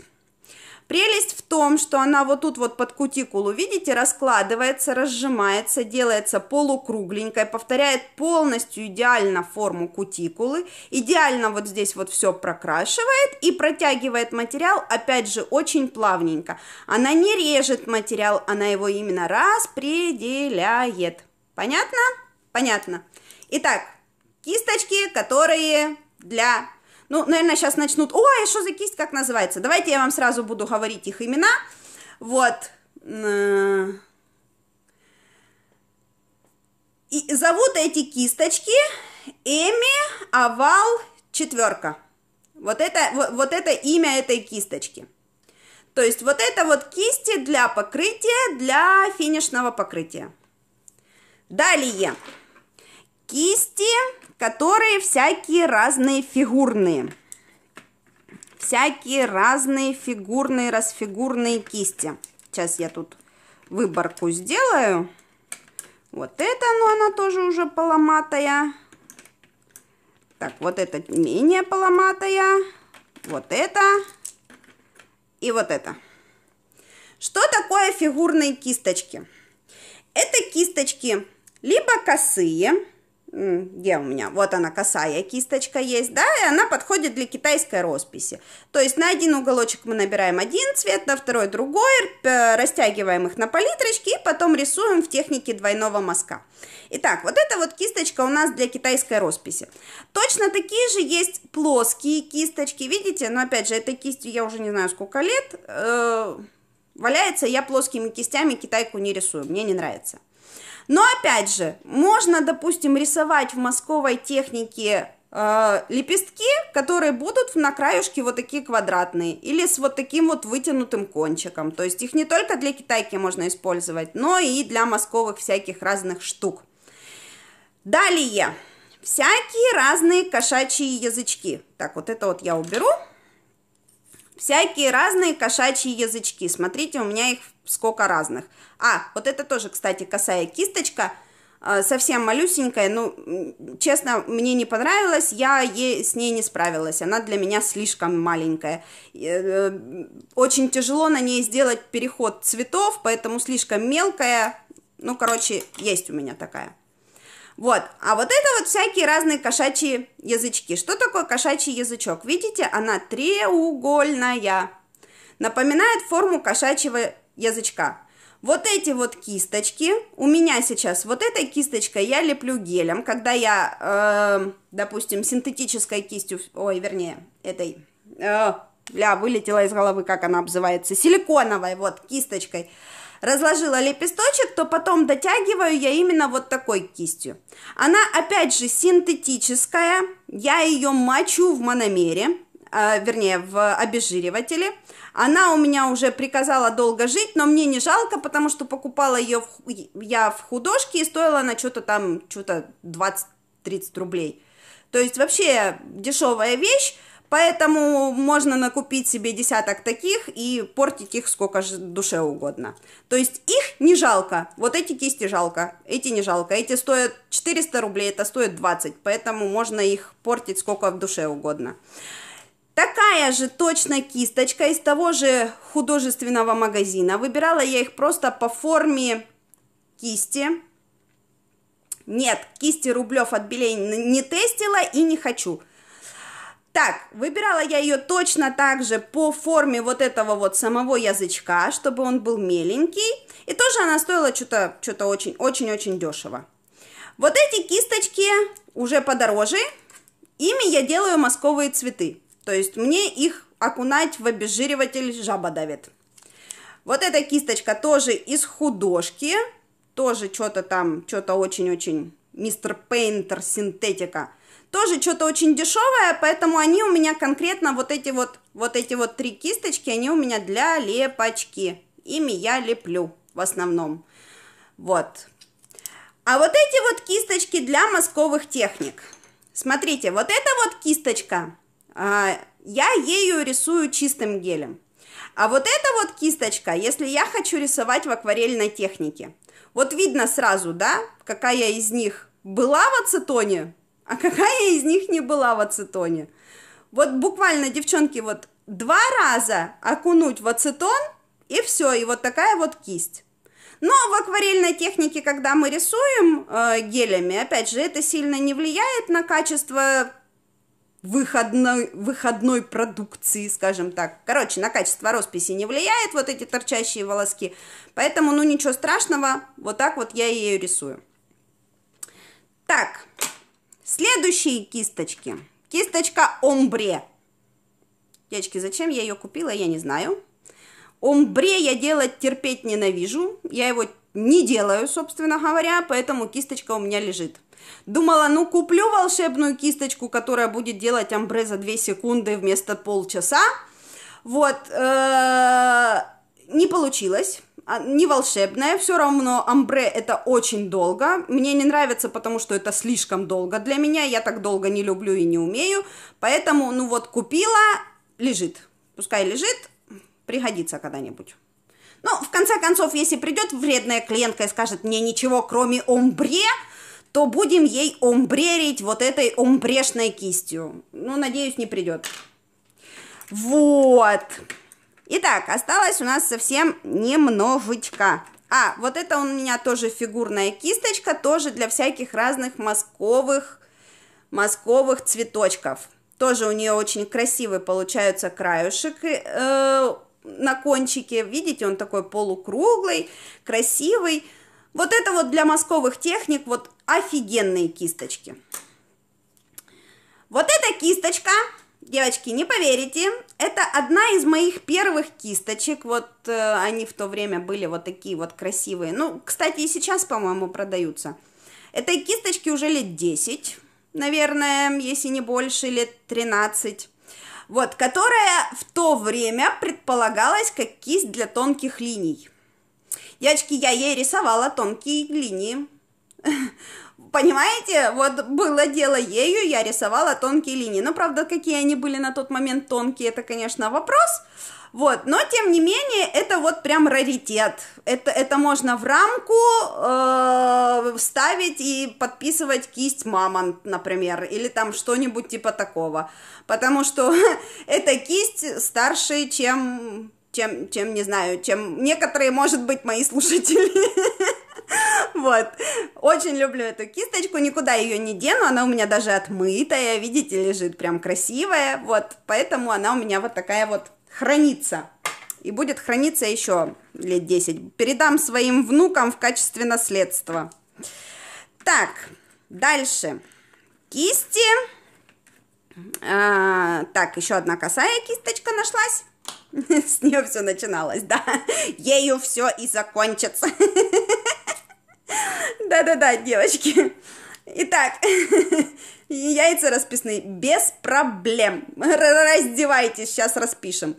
Прелесть в том, что она вот тут вот под кутикулу, видите, раскладывается, разжимается, делается полукругленькой, повторяет полностью идеально форму кутикулы, идеально вот здесь вот все прокрашивает и протягивает материал, опять же, очень плавненько. Она не режет материал, она его именно распределяет. Понятно? Понятно. Итак, кисточки, которые для ну, наверное, сейчас начнут, ой, что за кисть, как называется? Давайте я вам сразу буду говорить их имена. Вот. Э, и зовут эти кисточки Эми Овал Четверка. Вот это, вот, вот это имя этой кисточки. То есть вот это вот кисти для покрытия, для финишного покрытия. Далее. Кисти которые всякие разные фигурные. Всякие разные фигурные, расфигурные кисти. Сейчас я тут выборку сделаю. Вот это, но ну, она тоже уже поломатая. Так, вот это менее поломатая. Вот это. И вот это. Что такое фигурные кисточки? Это кисточки либо косые, где у меня, вот она косая кисточка есть, да, и она подходит для китайской росписи. То есть на один уголочек мы набираем один цвет, на второй другой, э, растягиваем их на палитрочке и потом рисуем в технике двойного мазка. Итак, вот эта вот кисточка у нас для китайской росписи. Точно такие же есть плоские кисточки, видите, но опять же, этой кистью я уже не знаю сколько лет, э, валяется, я плоскими кистями китайку не рисую, мне не нравится. Но опять же, можно, допустим, рисовать в московой технике э, лепестки, которые будут на краюшке вот такие квадратные или с вот таким вот вытянутым кончиком. То есть их не только для китайки можно использовать, но и для московых всяких разных штук. Далее, всякие разные кошачьи язычки. Так, вот это вот я уберу. Всякие разные кошачьи язычки. Смотрите, у меня их сколько разных. А, вот это тоже, кстати, косая кисточка, э, совсем малюсенькая, ну, честно, мне не понравилась, я ей, с ней не справилась, она для меня слишком маленькая. Э, э, очень тяжело на ней сделать переход цветов, поэтому слишком мелкая, ну, короче, есть у меня такая. Вот, а вот это вот всякие разные кошачьи язычки. Что такое кошачий язычок? Видите, она треугольная, напоминает форму кошачьего язычка. Вот эти вот кисточки, у меня сейчас вот этой кисточкой я леплю гелем, когда я, э, допустим, синтетической кистью, ой, вернее, этой, э, бля, вылетела из головы, как она обзывается, силиконовой вот кисточкой, разложила лепесточек, то потом дотягиваю я именно вот такой кистью. Она опять же синтетическая, я ее мочу в мономере, Э, вернее, в обезжиривателе. Она у меня уже приказала долго жить, но мне не жалко, потому что покупала ее в, я в художке, и стоила она что-то там, что-то 20-30 рублей. То есть вообще дешевая вещь, Поэтому можно накупить себе десяток таких и портить их сколько же душе угодно. То есть их не жалко. Вот эти кисти жалко, эти не жалко. Эти стоят 400 рублей, это стоит 20. Поэтому можно их портить сколько в душе угодно. Такая же точно кисточка из того же художественного магазина. Выбирала я их просто по форме кисти. Нет, кисти рублев от Белей не тестила и не хочу. Так, выбирала я ее точно так же по форме вот этого вот самого язычка, чтобы он был меленький. И тоже она стоила что-то что очень-очень-очень дешево. Вот эти кисточки уже подороже. Ими я делаю московые цветы. То есть мне их окунать в обезжириватель жаба давит. Вот эта кисточка тоже из художки. Тоже что-то там, что-то очень-очень мистер Пейнтер синтетика. Тоже что-то очень дешевое, поэтому они у меня конкретно вот эти вот, вот эти вот три кисточки, они у меня для лепочки. Ими я леплю в основном. Вот. А вот эти вот кисточки для мозговых техник. Смотрите, вот эта вот кисточка, а, я ею рисую чистым гелем. А вот эта вот кисточка, если я хочу рисовать в акварельной технике, вот видно сразу, да, какая из них была в ацетоне, а какая из них не была в ацетоне. Вот буквально, девчонки, вот два раза окунуть в ацетон, и все, и вот такая вот кисть. Но в акварельной технике, когда мы рисуем э, гелями, опять же, это сильно не влияет на качество выходной, выходной продукции, скажем так. Короче, на качество росписи не влияет вот эти торчащие волоски, поэтому, ну, ничего страшного, вот так вот я ее рисую. Так, следующие кисточки. Кисточка омбре. Девочки, зачем я ее купила, я не знаю. Омбре я делать терпеть ненавижу, я его не делаю, собственно говоря, поэтому кисточка у меня лежит. Думала, ну куплю волшебную кисточку, которая будет делать амбре за 2 секунды вместо полчаса. Вот, э, не получилось а, не волшебная, все равно амбре это очень долго. Мне не нравится, потому что это слишком долго для меня, я так долго не люблю и не умею. Поэтому, ну вот, купила, лежит. Пускай лежит, пригодится когда-нибудь. Ну, в конце концов, если придет вредная клиентка и скажет мне ничего, кроме омбре, то будем ей омбрерить вот этой омбрешной кистью. Ну, надеюсь, не придет. Вот. Итак, осталось у нас совсем немножечко. А, вот это у меня тоже фигурная кисточка, тоже для всяких разных московых, московых цветочков. Тоже у нее очень красивый получаются краюшек э, на кончике. Видите, он такой полукруглый, красивый. Вот это вот для московых техник, вот Офигенные кисточки. Вот эта кисточка, девочки, не поверите, это одна из моих первых кисточек. Вот э, они в то время были вот такие вот красивые. Ну, кстати, и сейчас, по-моему, продаются. Этой кисточке уже лет 10, наверное, если не больше, лет 13. Вот, которая в то время предполагалась как кисть для тонких линий. Девочки, я ей рисовала тонкие линии. Понимаете, вот было дело ею, я рисовала тонкие линии. Ну, правда, какие они были на тот момент тонкие, это, конечно, вопрос. Вот, но тем не менее, это вот прям раритет. Это, это можно в рамку э, вставить и подписывать кисть мамонт, например, или там что-нибудь типа такого. Потому что эта кисть старше, чем, чем, чем, не знаю, чем некоторые, может быть, мои слушатели. Вот. Очень люблю эту кисточку, никуда ее не дену, она у меня даже отмытая, видите, лежит прям красивая, вот, поэтому она у меня вот такая вот хранится. И будет храниться еще лет 10. Передам своим внукам в качестве наследства. Так, дальше. Кисти. А, так, еще одна косая кисточка нашлась. С нее все начиналось, да. Ею все и закончится. Да-да-да, девочки. Итак, яйца расписные без проблем. Раздевайтесь, сейчас распишем.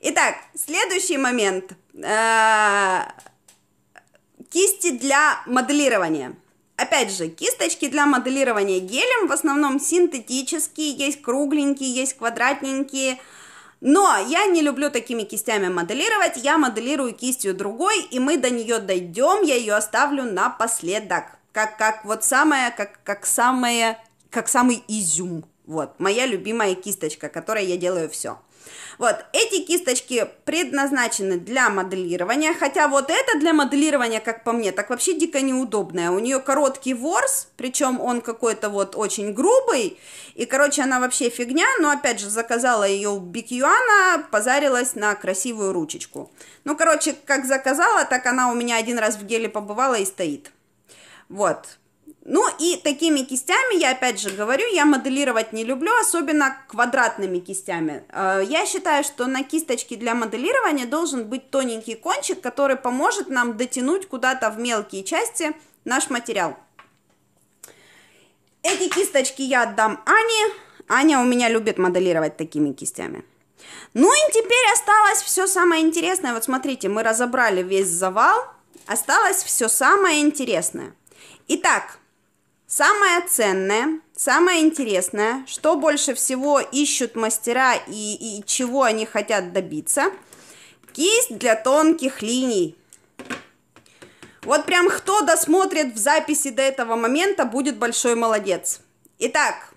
Итак, следующий момент. Э, кисти для моделирования. Опять же, кисточки для моделирования гелем в основном синтетические, есть кругленькие, есть квадратненькие, но я не люблю такими кистями моделировать, я моделирую кистью другой, и мы до нее дойдем, я ее оставлю напоследок. Как, как вот самое, как, как самое, как самый изюм. Вот, моя любимая кисточка, которой я делаю все. Вот, эти кисточки предназначены для моделирования, хотя вот это для моделирования, как по мне, так вообще дико неудобная. У нее короткий ворс, причем он какой-то вот очень грубый, и, короче, она вообще фигня, но, опять же, заказала ее у Биг Юана, позарилась на красивую ручечку. Ну, короче, как заказала, так она у меня один раз в геле побывала и стоит. Вот, ну и такими кистями, я опять же говорю, я моделировать не люблю, особенно квадратными кистями. Э, я считаю, что на кисточке для моделирования должен быть тоненький кончик, который поможет нам дотянуть куда-то в мелкие части наш материал. Эти кисточки я отдам Ане. Аня у меня любит моделировать такими кистями. Ну и теперь осталось все самое интересное. Вот смотрите, мы разобрали весь завал. Осталось все самое интересное. Итак, Самое ценное, самое интересное, что больше всего ищут мастера и, и чего они хотят добиться, кисть для тонких линий. Вот прям кто досмотрит в записи до этого момента, будет большой молодец. Итак,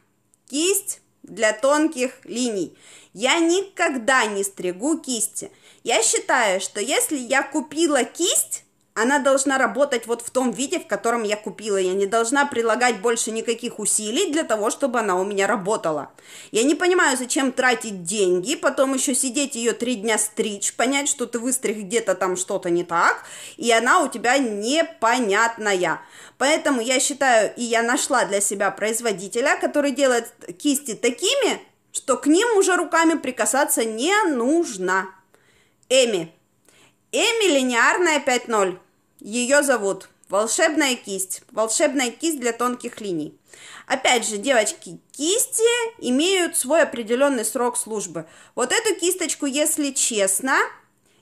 кисть для тонких линий. Я никогда не стригу кисти. Я считаю, что если я купила кисть, она должна работать вот в том виде, в котором я купила. Я не должна прилагать больше никаких усилий для того, чтобы она у меня работала. Я не понимаю, зачем тратить деньги, потом еще сидеть ее три дня стричь, понять, что ты выстрих где-то там что-то не так, и она у тебя непонятная. Поэтому я считаю, и я нашла для себя производителя, который делает кисти такими, что к ним уже руками прикасаться не нужно. Эми, Эми линеарная 5.0. Ее зовут Волшебная кисть. Волшебная кисть для тонких линий. Опять же, девочки, кисти имеют свой определенный срок службы. Вот эту кисточку, если честно,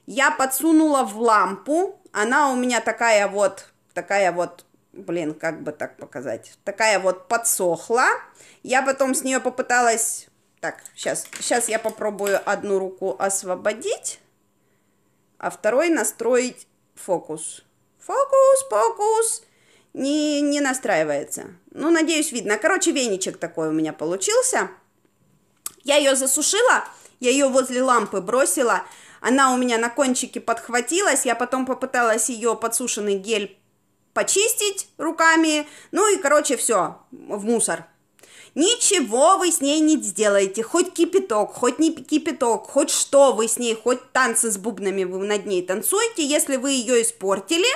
я подсунула в лампу. Она у меня такая вот, такая вот, блин, как бы так показать, такая вот подсохла. Я потом с нее попыталась... Так, сейчас, сейчас я попробую одну руку освободить, а второй настроить фокус. Фокус, фокус. Не, не настраивается. Ну, надеюсь, видно. Короче, веничек такой у меня получился. Я ее засушила, я ее возле лампы бросила. Она у меня на кончике подхватилась. Я потом попыталась ее подсушенный гель почистить руками. Ну и, короче, все, в мусор. Ничего вы с ней не сделаете, хоть кипяток, хоть не кипяток, хоть что вы с ней, хоть танцы с бубнами вы над ней танцуете, если вы ее испортили,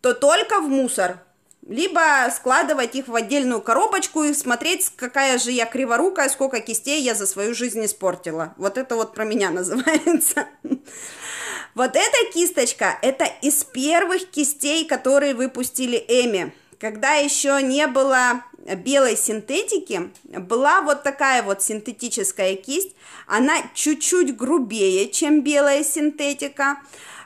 то только в мусор. Либо складывать их в отдельную коробочку и смотреть, какая же я криворукая, сколько кистей я за свою жизнь испортила. Вот это вот про меня называется. Вот эта кисточка, это из первых кистей, которые выпустили Эми. Когда еще не было белой синтетики была вот такая вот синтетическая кисть. Она чуть-чуть грубее, чем белая синтетика.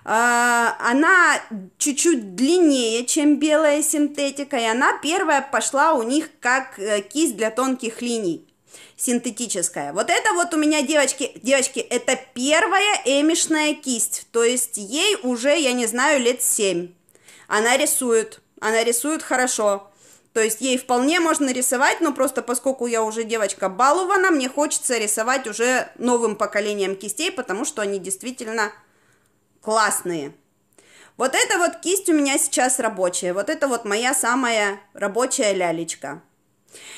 А, она чуть-чуть длиннее, чем белая синтетика, и она первая пошла у них как э, кисть для тонких линий синтетическая. Вот это вот у меня, девочки, девочки, это первая эмишная кисть, то есть ей уже, я не знаю, лет семь, Она рисует, она рисует хорошо. То есть ей вполне можно рисовать, но просто поскольку я уже девочка балована, мне хочется рисовать уже новым поколением кистей, потому что они действительно классные. Вот эта вот кисть у меня сейчас рабочая, вот это вот моя самая рабочая лялечка.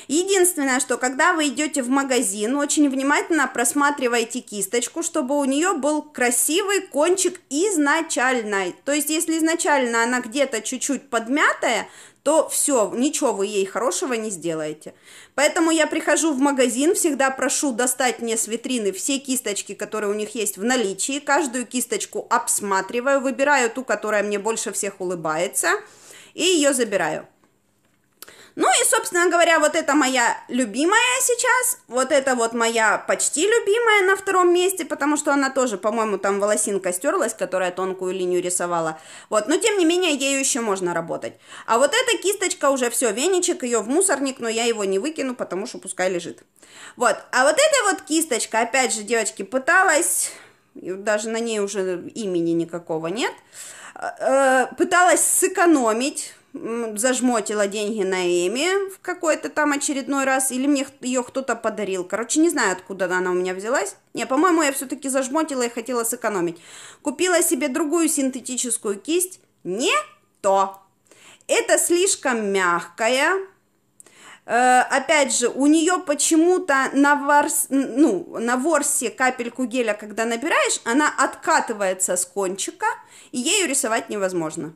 Единственное, что когда вы идете в магазин, очень внимательно просматривайте кисточку, чтобы у нее был красивый кончик изначально. То есть, если изначально она где-то чуть-чуть подмятая, то все, ничего вы ей хорошего не сделаете. Поэтому я прихожу в магазин, всегда прошу достать мне с витрины все кисточки, которые у них есть в наличии, каждую кисточку обсматриваю, выбираю ту, которая мне больше всех улыбается, и ее забираю. Ну и, собственно говоря, вот это моя любимая сейчас, вот это вот моя почти любимая на втором месте, потому что она тоже, по-моему, там волосинка стерлась, которая тонкую линию рисовала. Вот, но тем не менее, ею еще можно работать. А вот эта кисточка уже все, веничек, ее в мусорник, но я его не выкину, потому что пускай лежит. Вот, а вот эта вот кисточка, опять же, девочки, пыталась, даже на ней уже имени никакого нет, э, э, пыталась сэкономить зажмотила деньги на Эми в какой-то там очередной раз, или мне ее кто-то подарил. Короче, не знаю, откуда она у меня взялась. Не, по-моему, я все-таки зажмотила и хотела сэкономить. Купила себе другую синтетическую кисть. Не то. Это слишком мягкая. Э, опять же, у нее почему-то на, ворс, ну, на ворсе капельку геля, когда набираешь, она откатывается с кончика, и ею рисовать невозможно.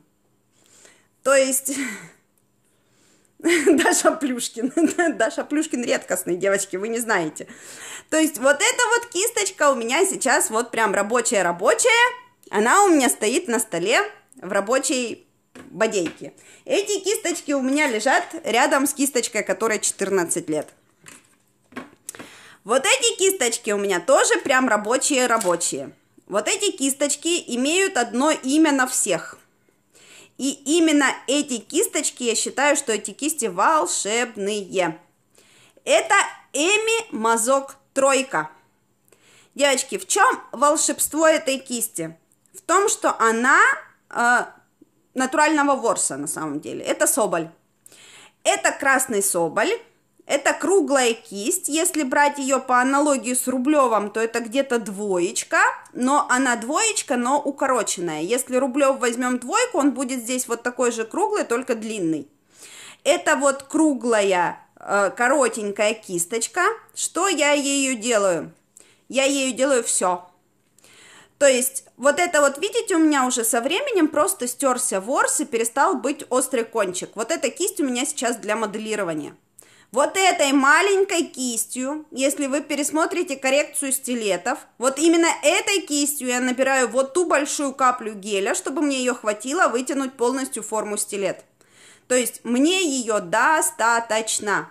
То есть... Даша Плюшкин. Даша Плюшкин редкостный, девочки, вы не знаете. То есть вот эта вот кисточка у меня сейчас вот прям рабочая-рабочая. Она у меня стоит на столе в рабочей бодейке. Эти кисточки у меня лежат рядом с кисточкой, которой 14 лет. Вот эти кисточки у меня тоже прям рабочие-рабочие. Вот эти кисточки имеют одно имя на всех – и именно эти кисточки, я считаю, что эти кисти волшебные. Это Эми Мазок Тройка. Девочки, в чем волшебство этой кисти? В том, что она э, натурального ворса на самом деле. Это соболь. Это красный соболь это круглая кисть, если брать ее по аналогии с рублевым, то это где-то двоечка, но она двоечка, но укороченная. Если рублев возьмем двойку, он будет здесь вот такой же круглый, только длинный. Это вот круглая, э, коротенькая кисточка. Что я ею делаю? Я ею делаю все. То есть вот это вот, видите, у меня уже со временем просто стерся ворс и перестал быть острый кончик. Вот эта кисть у меня сейчас для моделирования вот этой маленькой кистью, если вы пересмотрите коррекцию стилетов, вот именно этой кистью я набираю вот ту большую каплю геля, чтобы мне ее хватило вытянуть полностью форму стилет. То есть мне ее достаточно.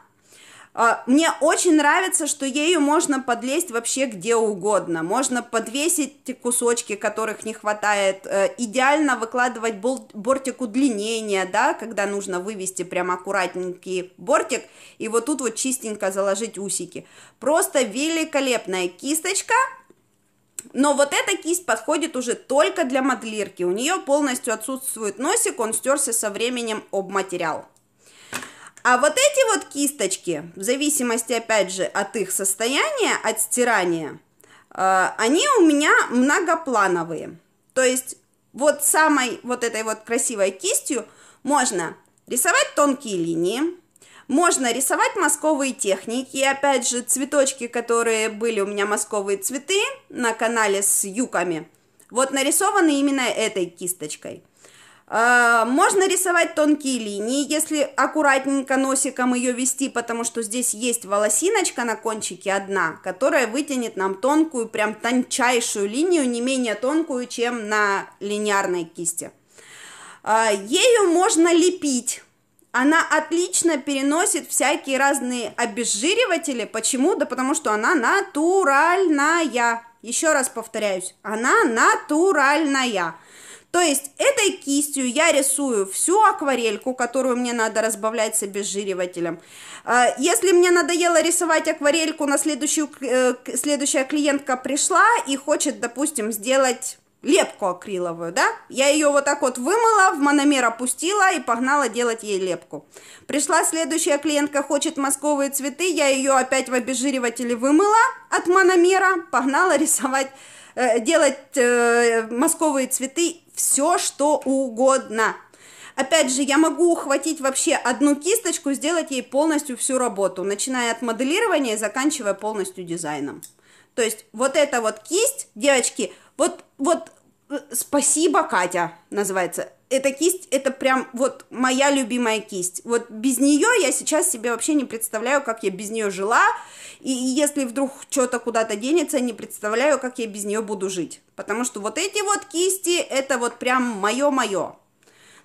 А, мне очень нравится, что ею можно подлезть вообще где угодно. Можно подвесить те кусочки, которых не хватает. Э, идеально выкладывать бортик удлинения, да, когда нужно вывести прям аккуратненький бортик. И вот тут вот чистенько заложить усики. Просто великолепная кисточка. Но вот эта кисть подходит уже только для моделирки. У нее полностью отсутствует носик, он стерся со временем об материал. А вот эти вот кисточки, в зависимости, опять же, от их состояния, от стирания, э, они у меня многоплановые. То есть вот самой вот этой вот красивой кистью можно рисовать тонкие линии, можно рисовать московые техники. И опять же, цветочки, которые были у меня московые цветы на канале с юками, вот нарисованы именно этой кисточкой – Э, можно рисовать тонкие линии, если аккуратненько носиком ее вести, потому что здесь есть волосиночка на кончике одна, которая вытянет нам тонкую, прям тончайшую линию, не менее тонкую, чем на линейной кисти. Э, ею можно лепить. Она отлично переносит всякие разные обезжириватели. Почему? Да потому что она натуральная. Еще раз повторяюсь, она натуральная. То есть этой кистью я рисую всю акварельку, которую мне надо разбавлять с обезжиривателем. А, если мне надоело рисовать акварельку, на следующую, э, следующая клиентка пришла и хочет, допустим, сделать лепку акриловую, да? Я ее вот так вот вымыла, в мономер опустила и погнала делать ей лепку. Пришла следующая клиентка, хочет московые цветы, я ее опять в обезжиривателе вымыла от мономера, погнала рисовать Э, делать э, московые цветы, все что угодно. Опять же, я могу ухватить вообще одну кисточку, сделать ей полностью всю работу, начиная от моделирования и заканчивая полностью дизайном. То есть вот эта вот кисть, девочки, вот, вот э, спасибо, Катя, называется эта кисть, это прям вот моя любимая кисть. Вот без нее я сейчас себе вообще не представляю, как я без нее жила. И если вдруг что-то куда-то денется, не представляю, как я без нее буду жить. Потому что вот эти вот кисти, это вот прям мое-мое.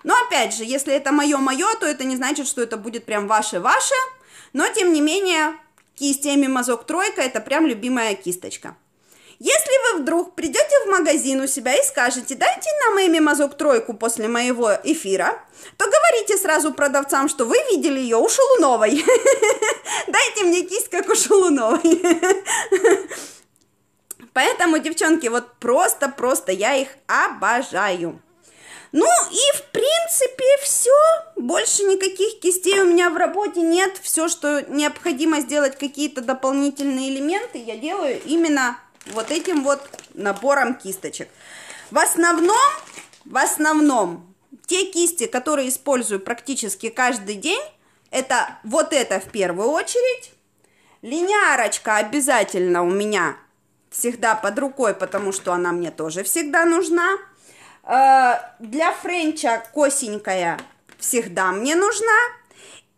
Но опять же, если это мое-мое, то это не значит, что это будет прям ваше-ваше. Но тем не менее, кистями мазок тройка, это прям любимая кисточка. Если вы вдруг придете в магазин у себя и скажете, дайте нам Эми мазок тройку после моего эфира, то говорите сразу продавцам, что вы видели ее у Шелуновой. Дайте мне кисть, как у Шелуновой. Поэтому, девчонки, вот просто-просто я их обожаю. Ну и в принципе все, больше никаких кистей у меня в работе нет, все, что необходимо сделать, какие-то дополнительные элементы, я делаю именно вот этим вот набором кисточек. В основном, в основном, те кисти, которые использую практически каждый день, это вот это в первую очередь. Линярочка обязательно у меня всегда под рукой, потому что она мне тоже всегда нужна. Э, для френча косенькая всегда мне нужна.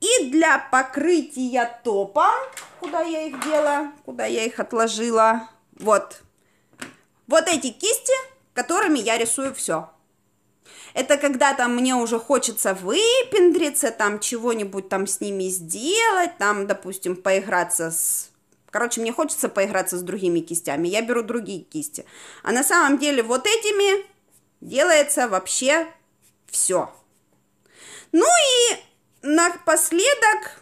И для покрытия топом, куда я их дела, куда я их отложила, вот. Вот эти кисти, которыми я рисую все. Это когда там мне уже хочется выпендриться, там чего-нибудь там с ними сделать, там, допустим, поиграться с... Короче, мне хочется поиграться с другими кистями, я беру другие кисти. А на самом деле вот этими делается вообще все. Ну и напоследок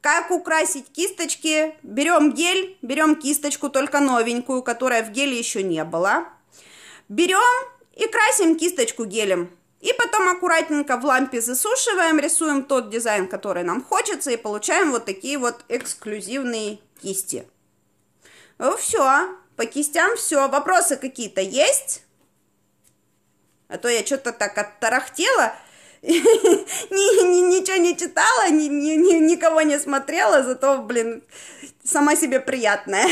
как украсить кисточки? Берем гель, берем кисточку, только новенькую, которая в геле еще не была. Берем и красим кисточку гелем. И потом аккуратненько в лампе засушиваем, рисуем тот дизайн, который нам хочется, и получаем вот такие вот эксклюзивные кисти. Ну все, по кистям все. Вопросы какие-то есть? А то я что-то так оттарахтела ни ничего не читала, ни никого не смотрела, зато, блин, сама себе приятная.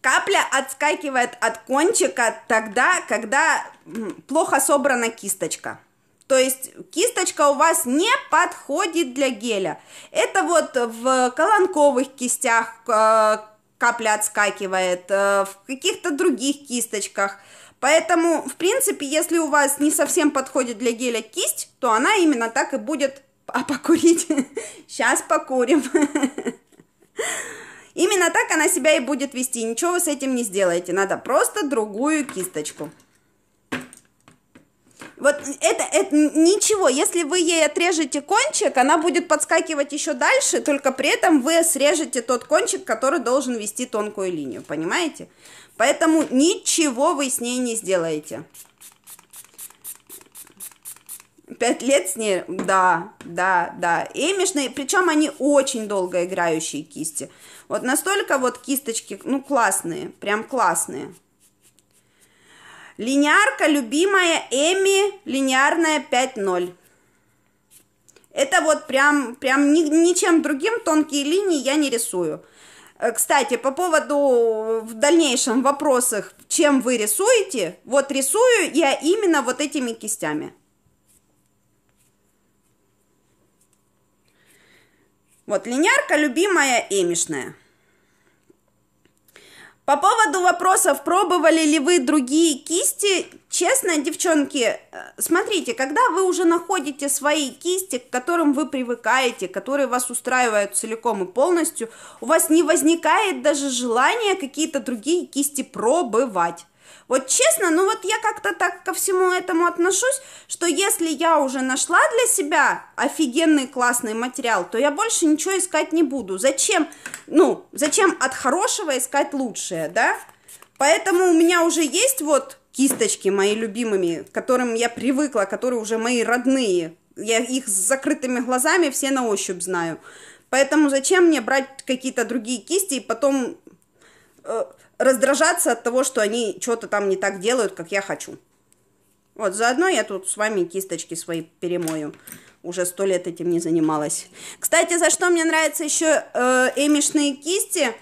Капля отскакивает от кончика тогда, когда плохо собрана кисточка. То есть кисточка у вас не подходит для геля. Это вот в колонковых кистях э, капля отскакивает, э, в каких-то других кисточках – Поэтому, в принципе, если у вас не совсем подходит для геля кисть, то она именно так и будет... А покурить? Сейчас покурим. Именно так она себя и будет вести. Ничего вы с этим не сделаете. Надо просто другую кисточку. Вот это, это ничего, если вы ей отрежете кончик, она будет подскакивать еще дальше, только при этом вы срежете тот кончик, который должен вести тонкую линию, понимаете? Поэтому ничего вы с ней не сделаете. Пять лет с ней, да, да, да. Эмишные, причем они очень долго играющие кисти. Вот настолько вот кисточки, ну, классные, прям классные. Линеарка любимая Эми, линеарная 5.0. Это вот прям, прям ни, ничем другим тонкие линии я не рисую. Э, кстати, по поводу в дальнейшем вопросах, чем вы рисуете, вот рисую я именно вот этими кистями. Вот линярка любимая эмишная. По поводу вопросов, пробовали ли вы другие кисти, честно, девчонки, э, смотрите, когда вы уже находите свои кисти, к которым вы привыкаете, которые вас устраивают целиком и полностью, у вас не возникает даже желания какие-то другие кисти пробывать. Вот честно, ну вот я как-то так ко всему этому отношусь, что если я уже нашла для себя офигенный классный материал, то я больше ничего искать не буду. Зачем, ну, зачем от хорошего искать лучшее, да? Поэтому у меня уже есть вот кисточки мои любимыми, к которым я привыкла, которые уже мои родные. Я их с закрытыми глазами все на ощупь знаю. Поэтому зачем мне брать какие-то другие кисти и потом э, раздражаться от того, что они что-то там не так делают, как я хочу. Вот, заодно я тут с вами кисточки свои перемою. Уже сто лет этим не занималась. Кстати, за что мне нравятся еще э, эмишные кисти.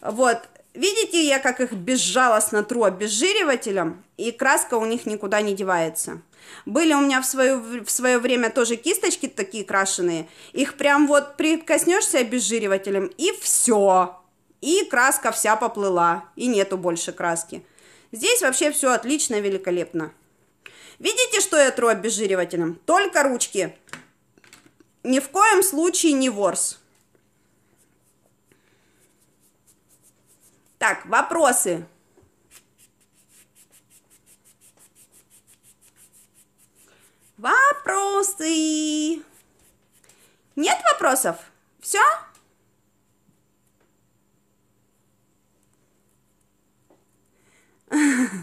Вот, видите, я как их безжалостно тру обезжиривателем, и краска у них никуда не девается. Были у меня в свое, в свое время тоже кисточки такие крашеные. Их прям вот прикоснешься обезжиривателем, и все и краска вся поплыла, и нету больше краски. Здесь вообще все отлично, великолепно. Видите, что я тру обезжиривателем? Только ручки. Ни в коем случае не ворс. Так, вопросы. Вопросы. Нет вопросов? Все?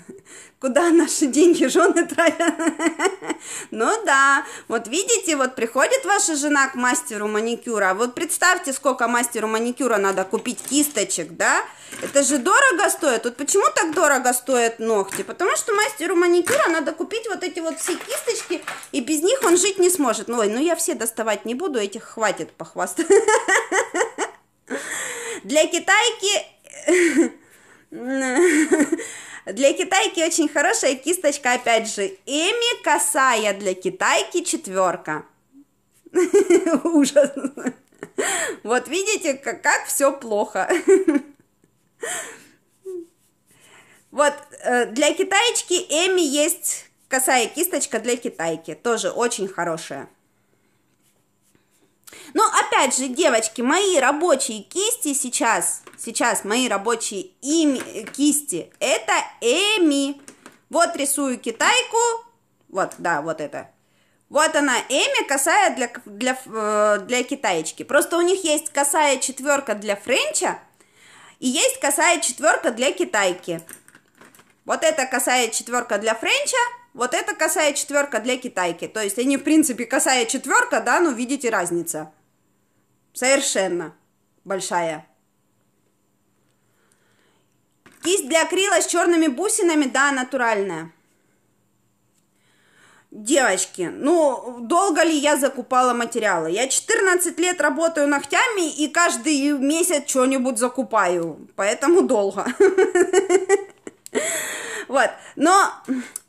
Куда наши деньги жены тратят? ну да, вот видите, вот приходит ваша жена к мастеру маникюра. Вот представьте, сколько мастеру маникюра надо купить кисточек, да? Это же дорого стоит. Вот почему так дорого стоят ногти? Потому что мастеру маникюра надо купить вот эти вот все кисточки, и без них он жить не сможет. ну Ой, ну я все доставать не буду, этих хватит похвастать. Для китайки... Для китайки очень хорошая кисточка, опять же, Эми косая для китайки четверка. Ужас. Вот видите, как, как все плохо. Вот э, для китаечки Эми есть косая кисточка для китайки, тоже очень хорошая. Но опять же, девочки, мои рабочие кисти сейчас, сейчас мои рабочие ими, э, кисти, это Эми. Вот рисую китайку, вот, да, вот это. Вот она, Эми, косая для, для, э, для китаечки. Просто у них есть косая четверка для френча и есть косая четверка для китайки. Вот это косая четверка для френча, вот это косая четверка для китайки. То есть они, в принципе, косая четверка, да, но ну, видите разница. Совершенно большая. Кисть для акрила с черными бусинами, да, натуральная. Девочки, ну, долго ли я закупала материалы? Я 14 лет работаю ногтями и каждый месяц что-нибудь закупаю, поэтому долго. Вот, но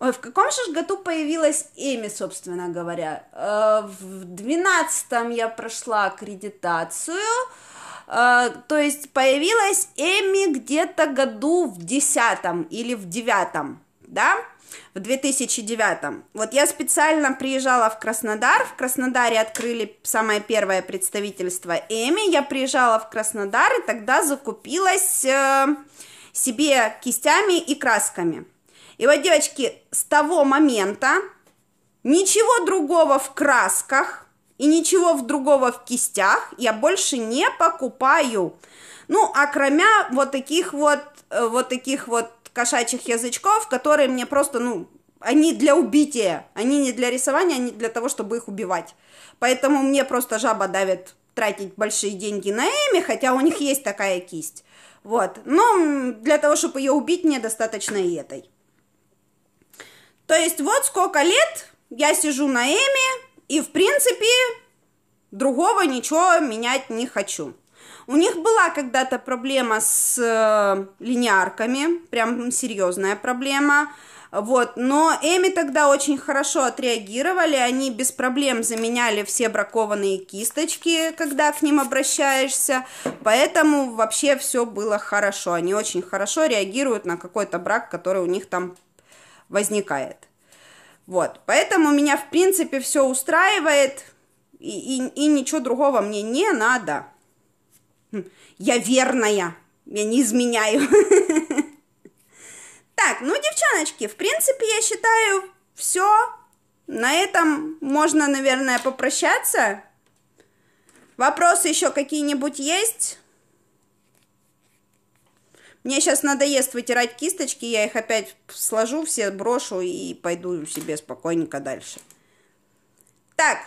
ой, в каком же году появилась Эми, собственно говоря? Э, в 12 я прошла аккредитацию, э, то есть появилась Эми где-то году в 10 или в 9 да? в 2009. Вот я специально приезжала в Краснодар, в Краснодаре открыли самое первое представительство Эми, я приезжала в Краснодар и тогда закупилась... Э, себе кистями и красками. И вот, девочки, с того момента ничего другого в красках и ничего в другого в кистях я больше не покупаю. Ну, а кроме вот таких вот, э, вот таких вот кошачьих язычков, которые мне просто, ну, они для убития, они не для рисования, они для того, чтобы их убивать. Поэтому мне просто жаба давит тратить большие деньги на Эми, хотя у них есть такая кисть. Вот. Но для того, чтобы ее убить, мне достаточно и этой. То есть вот сколько лет я сижу на Эми, и в принципе другого ничего менять не хочу. У них была когда-то проблема с э, линеарками, прям серьезная проблема. Вот. Но Эми тогда очень хорошо отреагировали, они без проблем заменяли все бракованные кисточки, когда к ним обращаешься, поэтому вообще все было хорошо, они очень хорошо реагируют на какой-то брак, который у них там возникает. Вот, поэтому меня, в принципе, все устраивает, и, и, и ничего другого мне не надо. Хм, я верная, я не изменяю. Так, ну, девчоночки, в принципе, я считаю, все. На этом можно, наверное, попрощаться. Вопросы еще какие-нибудь есть? Мне сейчас надоест вытирать кисточки, я их опять сложу, все брошу и пойду себе спокойненько дальше. Так,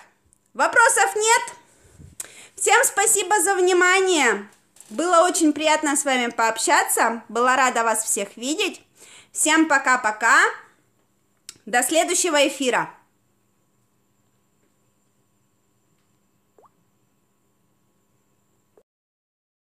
вопросов нет. Всем спасибо за внимание. Было очень приятно с вами пообщаться. Была рада вас всех видеть. Всем пока-пока. До следующего эфира.